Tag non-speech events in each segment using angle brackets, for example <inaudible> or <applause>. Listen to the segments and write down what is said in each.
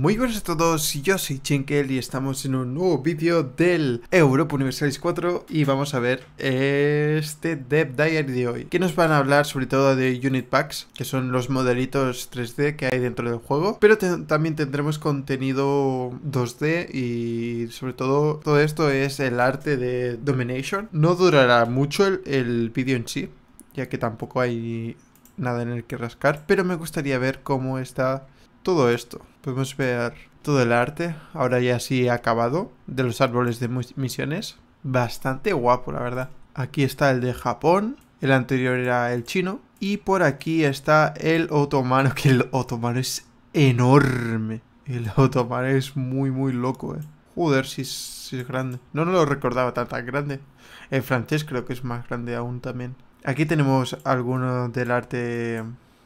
muy buenas a todos, yo soy Chinkel y estamos en un nuevo vídeo del Europa Universalis 4 y vamos a ver este Dev Diary de hoy, que nos van a hablar sobre todo de Unit Packs, que son los modelitos 3D que hay dentro del juego, pero también tendremos contenido 2D y sobre todo todo esto es el arte de Domination. No durará mucho el, el vídeo en sí, ya que tampoco hay nada en el que rascar, pero me gustaría ver cómo está todo esto. Podemos ver todo el arte, ahora ya sí acabado, de los árboles de misiones. Bastante guapo, la verdad. Aquí está el de Japón, el anterior era el chino, y por aquí está el otomano, que el otomano es enorme. El otomano es muy, muy loco, eh. Joder, si es, grande. No, no lo recordaba tan, tan grande. El francés creo que es más grande aún también. Aquí tenemos alguno del arte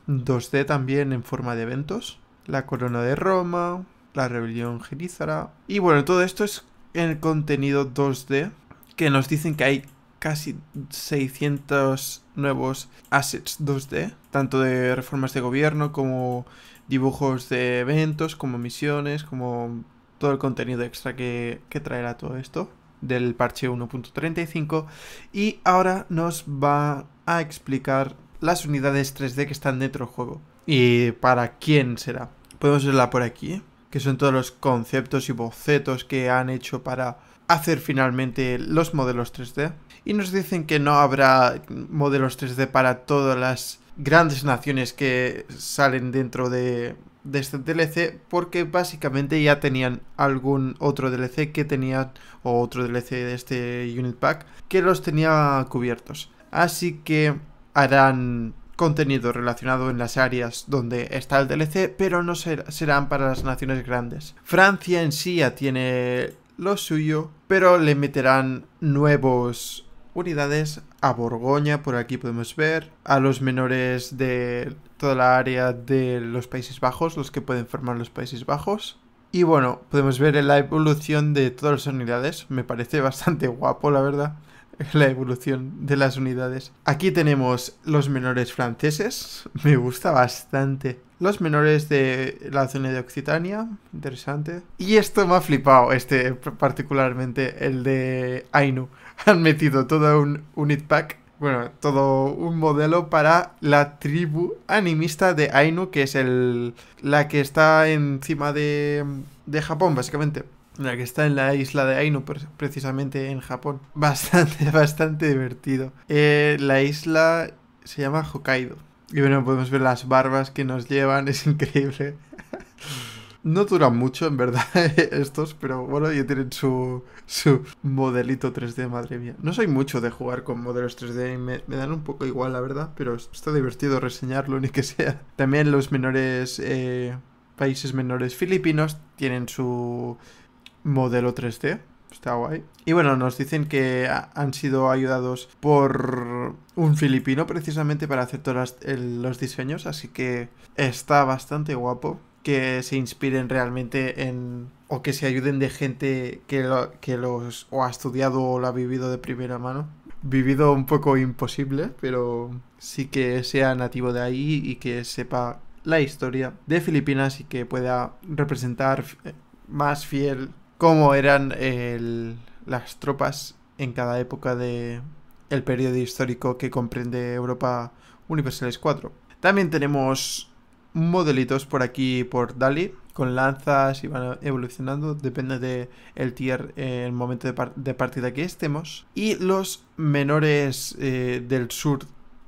2D también en forma de eventos la corona de Roma, la rebelión genízara. Y bueno, todo esto es el contenido 2D, que nos dicen que hay casi 600 nuevos assets 2D, tanto de reformas de gobierno como dibujos de eventos, como misiones, como todo el contenido extra que, que traerá todo esto del parche 1.35 y ahora nos va a explicar las unidades 3D que están dentro del juego y para quién será. Podemos verla por aquí, ¿eh? que son todos los conceptos y bocetos que han hecho para hacer finalmente los modelos 3D. Y nos dicen que no habrá modelos 3D para todas las grandes naciones que salen dentro de, de este DLC porque básicamente ya tenían algún otro DLC que tenían o otro DLC de este Unit Pack que los tenía cubiertos. Así que harán contenido relacionado en las áreas donde está el DLC, pero no serán para las naciones grandes. Francia en sí ya tiene lo suyo, pero le meterán nuevos unidades a Borgoña, por aquí podemos ver, a los menores de toda la área de los Países Bajos, los que pueden formar los Países Bajos. Y bueno, podemos ver la evolución de todas las unidades, me parece bastante guapo la verdad. <laughs> la evolución de las unidades. Aquí tenemos los menores franceses, <laughs> me gusta bastante. Los menores de la zona de Occitania, interesante. Y esto me ha flipado, este particularmente, el de Ainu. <laughs> Han metido todo un unit pack, bueno, todo un modelo para la tribu animista de Ainu, que es el, la que está encima de, de Japón, básicamente. La que está en la isla de Ainu, precisamente en Japón. <laughs> Bastante, bastante divertido. Eh, la isla se llama Hokkaido. Y bueno, podemos ver las barbas que nos llevan, es increíble. <laughs> No duran mucho, en verdad, <laughs> estos, pero bueno, ya tienen su, modelito 3D, madre mía. No soy mucho de jugar con modelos 3D, y me, dan un poco igual, la verdad, pero está divertido reseñarlo, ni que sea. También los menores, eh, países menores filipinos tienen su modelo 3D. Está guay. Y bueno, nos dicen que han sido ayudados por un filipino precisamente para hacer todos los diseños, así que está bastante guapo que se inspiren realmente en o que se ayuden de gente que, lo, que los o ha estudiado o lo ha vivido de primera mano. Vivido un poco imposible, pero sí que sea nativo de ahí y que sepa la historia de Filipinas y que pueda representar eh, más fiel cómo eran las tropas en cada época del periodo histórico que comprende Europa Universalis 4. También tenemos modelitos por aquí por Dali con lanzas y van evolucionando depende del tier el momento de, partida que estemos y los menores eh, del sur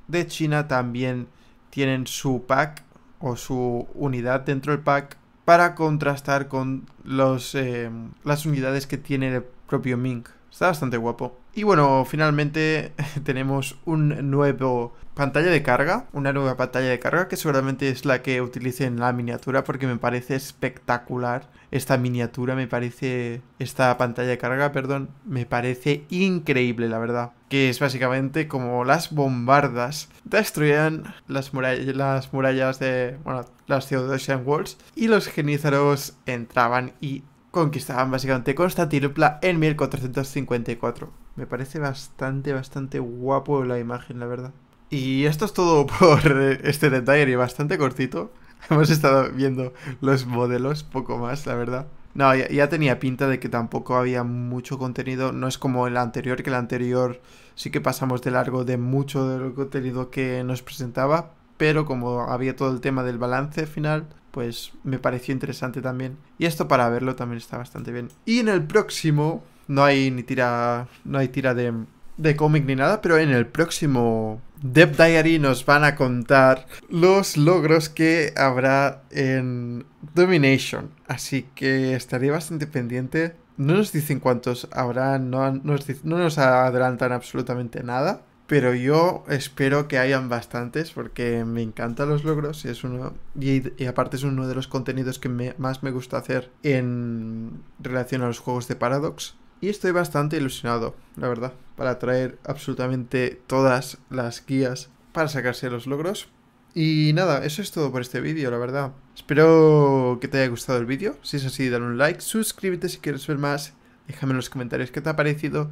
de China también tienen su pack o su unidad dentro del pack para contrastar con los, eh, las unidades que tiene el propio Mink. Está bastante guapo. Y bueno, finalmente <laughs> tenemos un nuevo pantalla de carga, una nueva pantalla de carga que seguramente es la que utilicen en la miniatura porque me parece espectacular. Esta miniatura me parece, esta pantalla de carga, perdón, me parece increíble la verdad. Que es básicamente como las bombardas destruían las, murallas, las murallas de, bueno, las Theodosian Walls y los genízaros entraban y conquistaban básicamente Constantinopla en 1454. Me parece bastante, bastante guapo la imagen, la verdad. Y esto es todo <laughs> por eh, este detalle bastante cortito. <laughs> Hemos estado viendo los modelos, poco más, la verdad. No, ya, tenía pinta de que tampoco había mucho contenido. No es como el anterior, que el anterior sí que pasamos de largo de mucho del contenido que nos presentaba. Pero como había todo el tema del balance final, pues me pareció interesante también. Y esto para verlo también está bastante bien. Y en el próximo, no hay ni tira, no hay tira de, de cómic ni nada, pero en el próximo Dev Diary nos van a contar los logros que habrá en Domination. Así que estaría bastante pendiente. No nos dicen cuántos habrá, no, no nos adelantan absolutamente nada. Pero yo espero que hayan bastantes porque me encantan los logros y es uno y, aparte es uno de los contenidos que más me gusta hacer en relación a los juegos de Paradox. Y estoy bastante ilusionado, la verdad, para traer absolutamente todas las guías para sacarse los logros. Y nada, eso es todo por este vídeo, la verdad. Espero que te haya gustado el vídeo. Si es así, dale un like, suscríbete si quieres ver más, déjame en los comentarios qué te ha parecido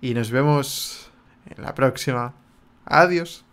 y nos vemos en la próxima. Adiós.